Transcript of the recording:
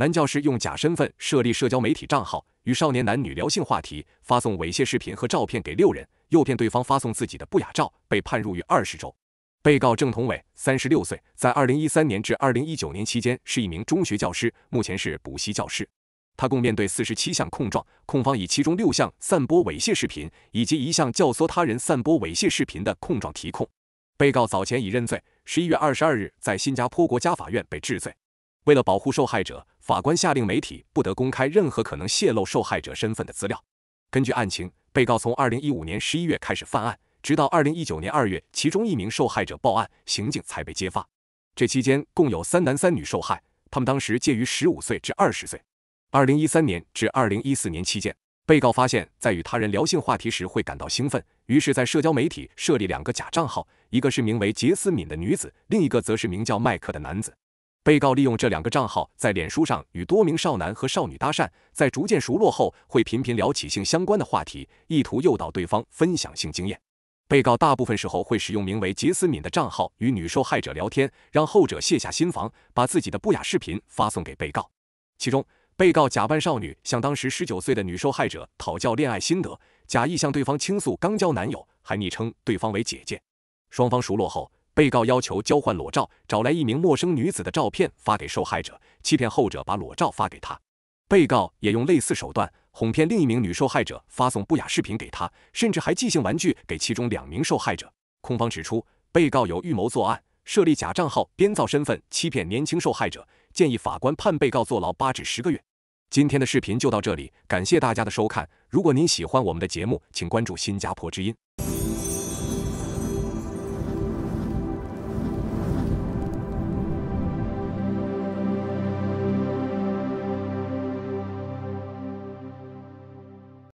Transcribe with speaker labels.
Speaker 1: 男教师用假身份设立社交媒体账号，与少年男女聊性话题，发送猥亵视频和照片给六人，诱骗对方发送自己的不雅照，被判入狱二十周。被告郑同伟，三十六岁，在二零一三年至二零一九年期间是一名中学教师，目前是补习教师。他共面对四十七项控状，控方以其中六项散播猥亵视频以及一项教唆他人散播猥亵视频的控状提控。被告早前已认罪，十一月二十二日在新加坡国家法院被治罪。为了保护受害者，法官下令媒体不得公开任何可能泄露受害者身份的资料。根据案情，被告从2015年11月开始犯案，直到2019年2月，其中一名受害者报案，行径才被揭发。这期间共有三男三女受害，他们当时介于15岁至20岁。2013年至2014年期间，被告发现在与他人聊性话题时会感到兴奋，于是，在社交媒体设立两个假账号，一个是名为杰斯敏的女子，另一个则是名叫麦克的男子。被告利用这两个账号在脸书上与多名少男和少女搭讪，在逐渐熟络后，会频频聊起性相关的话题，意图诱导对方分享性经验。被告大部分时候会使用名为杰思敏的账号与女受害者聊天，让后者卸下心防，把自己的不雅视频发送给被告。其中，被告假扮少女向当时十九岁的女受害者讨教恋爱心得，假意向对方倾诉刚交男友，还昵称对方为姐姐。双方熟络后，被告要求交换裸照，找来一名陌生女子的照片发给受害者，欺骗后者把裸照发给他。被告也用类似手段哄骗另一名女受害者发送不雅视频给他，甚至还寄性玩具给其中两名受害者。控方指出，被告有预谋作案，设立假账号编造身份欺骗年轻受害者，建议法官判被告坐牢八至十个月。今天的视频就到这里，感谢大家的收看。如果您喜欢我们的节目，请关注新加坡之音。